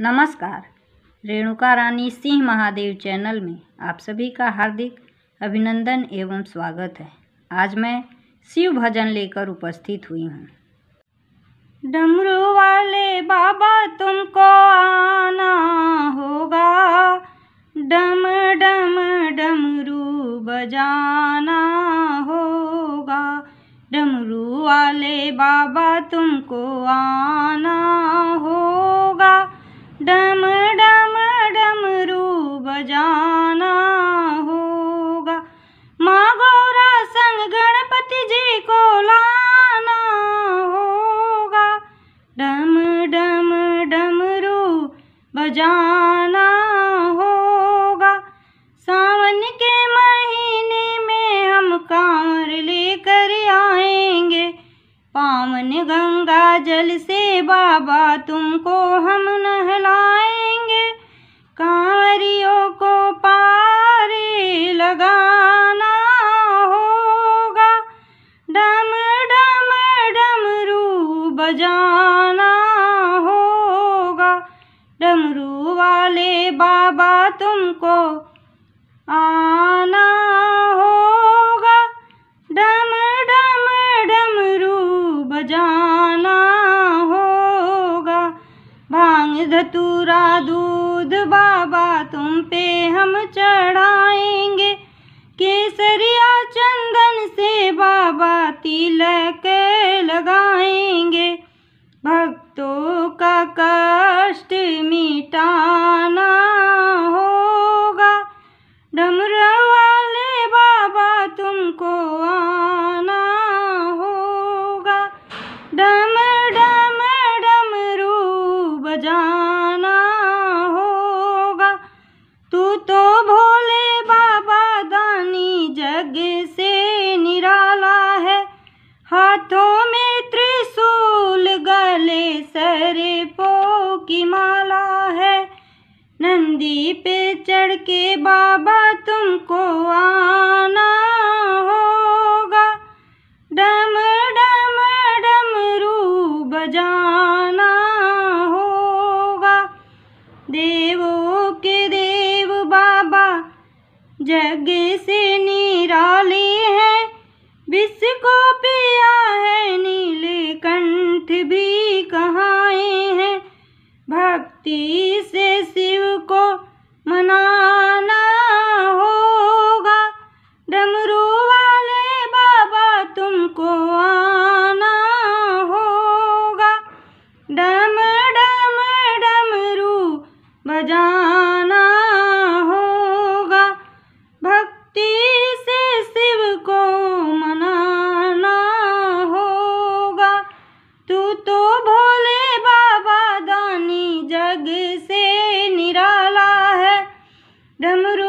नमस्कार रेणुका रानी सिंह महादेव चैनल में आप सभी का हार्दिक अभिनंदन एवं स्वागत है आज मैं शिव भजन लेकर उपस्थित हुई हूँ डमरू वाले बाबा तुमको आना होगा डम डम डमरू बजाना होगा डमरू वाले बाबा तुमको आना जाना होगा माँ गौरा संग गणपति जी को लाना होगा डम डम डमरू बजाना होगा सावन के महीने में हम कांवर लेकर आएंगे पावन गंगा जल से बाबा तुमको हम नहलाएं डमरू वाले बाबा तुमको आना होगा डम डम डमरू बजाना होगा भांग धतूरा दूध बाबा तुम पे हम चढ़ाएंगे केसरिया चंदन से बाबा तिलक लगाएंगे भक्तों डमरा वाले बाबा तुमको आना होगा डम डम डमरू बजाना होगा तू तो भोले बाबा दानी जग से निराला है हाथों में त्रिशूल गले सर पो की माला है चांदी पे चढ़ के बाबा तुमको आना होगा डम डम डमरू बजाना होगा देवों के देव बाबा जग से निराली है विश्व को पिया है नीले कंठ भी कहाँ हैं भक्ति डम डम डमरू बजाना होगा भक्ति से शिव को मनाना होगा तू तो भोले बाबा दानी जग से निराला है डमरू